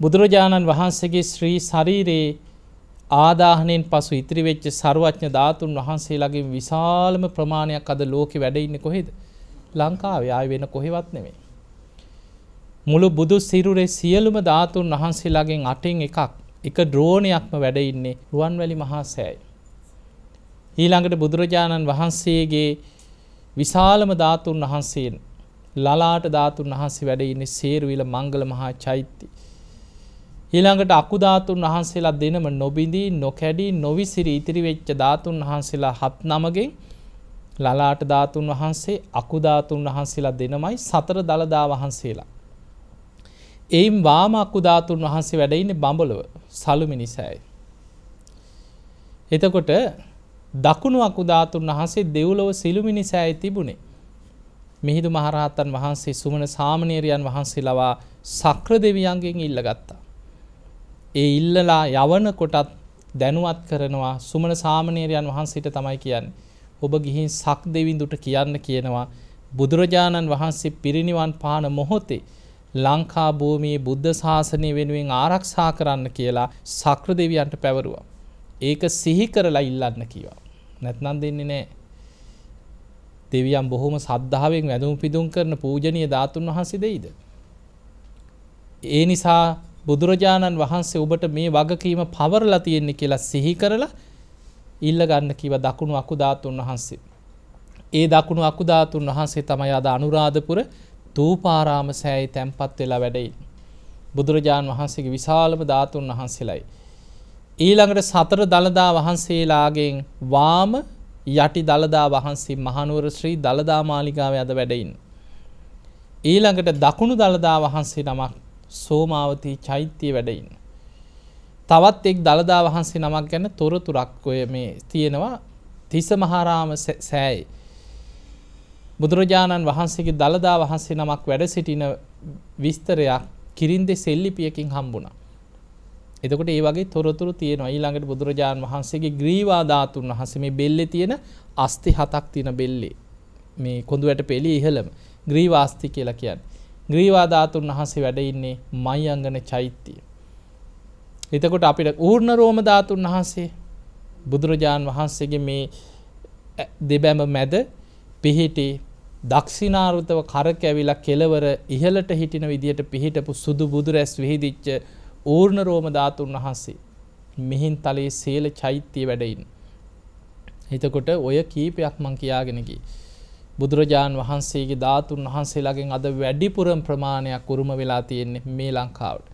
බුදුරජාණන් වහන්සේගේ ශ්‍රී ශරීරයේ ආදාහනෙන් පසු ඉතිරි වෙච්ච ਸਰුවඥ ධාතුන් වහන්සේලාගේ විශාලම ප්‍රමාණයක් අද ලෝකෙ වැඩ ඉන්නේ කොහෙද? ලංකාවේ ආය වෙන කොහෙවත් නෙමෙයි. මුළු බුදු සිරුරේ සියලුම ධාතුන් වහන්සේලාගෙන් අටෙන් එකක් එක ඩ්‍රෝනයක්ම වැඩ ඉන්නේ රුවන්වැලි මහා සෑය. ඊළඟට බුදුරජාණන් වහන්සේගේ විශාලම ධාතුන් වහන්සේන් ලලාට ධාතුන් වහන්සේ වැඩ ඉන්නේ සේරුවිල මංගල මහා චෛත්‍ය. ඊළඟට අකුධාතුන් වහන්සේලා දෙනම නොබිඳී නොකැඩී නොවිසිරි ඉතිරිවෙච්ච ධාතුන් වහන්සේලා හත් නමගෙන් ලලාට ධාතුන් වහන්සේ අකුධාතුන් වහන්සේලා දෙනමයි සතර දළදා වහන්සේලා. එයිම් වාම අකුධාතුන් වහන්සේ වැඩයින්න බඹලව සලුමි නිසයි. එතකොට දකුණු අකුධාතුන් වහන්සේ දෙව්ලොව සිළුමිනි සෑයි තිබුණේ. මිහිදු මහරහතන් වහන්සේ සුමන සාමනේරයන් වහන්සේ ලවා සක්‍ර දෙවියන්ගෙන් ඉල්ලගත්තා. ඒ ඉල්ලලා යවන කොටත් දැනුවත් කරනවා සුමන සාමනේරයන් වහන්සිට තමයි කියන්න. ඔබ ගිහින් සක් දෙවිඳුට කියන්න කියනවා. බුදුරජාණන් වහන්සේ පිරිනිවන් පාන මොහොතේ. ලංකා භූමයේ බුද්ධ ශාසනය වෙනුවෙන් ආරක්ෂා කරන්න කියලා සක්‍ර දෙවියන්ට පැවරුවා. ඒක සිහි කරලා ඉල්ලන්න කියවා. නැත්නම් දෙන්නේ නෑ. දෙවියන් බොහොම සද්ධාවෙන් වැඳුම් පිදුම් කරන පූජනීය ධාතුන් වහන්සේ දෙයිද? ඒ නිසා බුදුරජාණන් වහන්සේ ඔබට මේ වගකීම පවරලා තියෙන්නේ කියලා සිහි කරලා ඉල්ල ගන්න කිව දකුණු අකුධාතුන් වහන්සේ. ඒ දකුණු අකුධාතුන් වහන්සේ තමයි අද අනුරාධපුර තූපාරාම සෑයි තැන්පත් වෙලා වැඩයි. බුදුරජාණන් වහන්සේගේ විශාලම ධාතුන් වහන්සේලයි. ඊළඟට සතර දළදා වහන්සේලාගෙන් වාම යටි දළදා වහන්සේ මහනුවර ශ්‍රී දළදා මාලිගාව අද වැඩයින්. ඊළඟට දකුණු දළදා වහන්සේ නමක් සෝමාවතී චෛත්‍යය වැඩඉන්න. තවත් එක් දළදා වහන්සේ නමක් ගැන තොරතුරක් ඔය මේ තියෙනවා තිස මහාරාම සෑයි. බුදුරජාණන් වහන්සේගේ දළදා වහන්සේ නමක් වැඩ සිටින විස්තරයක් කිරින්දෙ සෙල්ලිපියකින් හම්බුණ. එතකොට ඒ වගේ තොරතුරු තියෙන ඊළඟට බුදුරජාණන් වහන්සේගේ ග්‍රීවාධාතුන් වහසේ මේ බෙල්ලෙ තියෙන අස්ති හතක් තියෙන බෙල්ලේ මේ කොඳු වැට පෙළි ඉහළම ග්‍රීවාස්ති කියලා කියන්න. ග්‍රීවාධාතුන් වහන්සේ වැඩඉන්නේ මයිංගන චෛත්‍යය. එතකොට අපිට ඌර්ණ රෝම ධාතුන් වහන්සේ බුදුරජාණන් වහන්සේගේ මේ දෙබැම මැද පිහිටි දක්ෂිනාරුතව කරක ඇවිලා කෙලවර ඉහලට හිටින විදියට පිහිටපු සුදු බුදුරැස් විහිදිච්ච ඌර්ණ රෝම ධාතුන් වහන්සේ මෙහින් තලයේ සේල චෛත්‍යය වැඩයින්. හිතකොට ඔය කීපයක් මං කියාගෙනකි. බුදුරජාණන් වහන්සේගේ ධාතුන් වහන්සේලාගෙන් අද වැඩිපුරම් ප්‍රමාණයක් උරුම වෙලා තියෙන්නේ මේ ලංකාවට.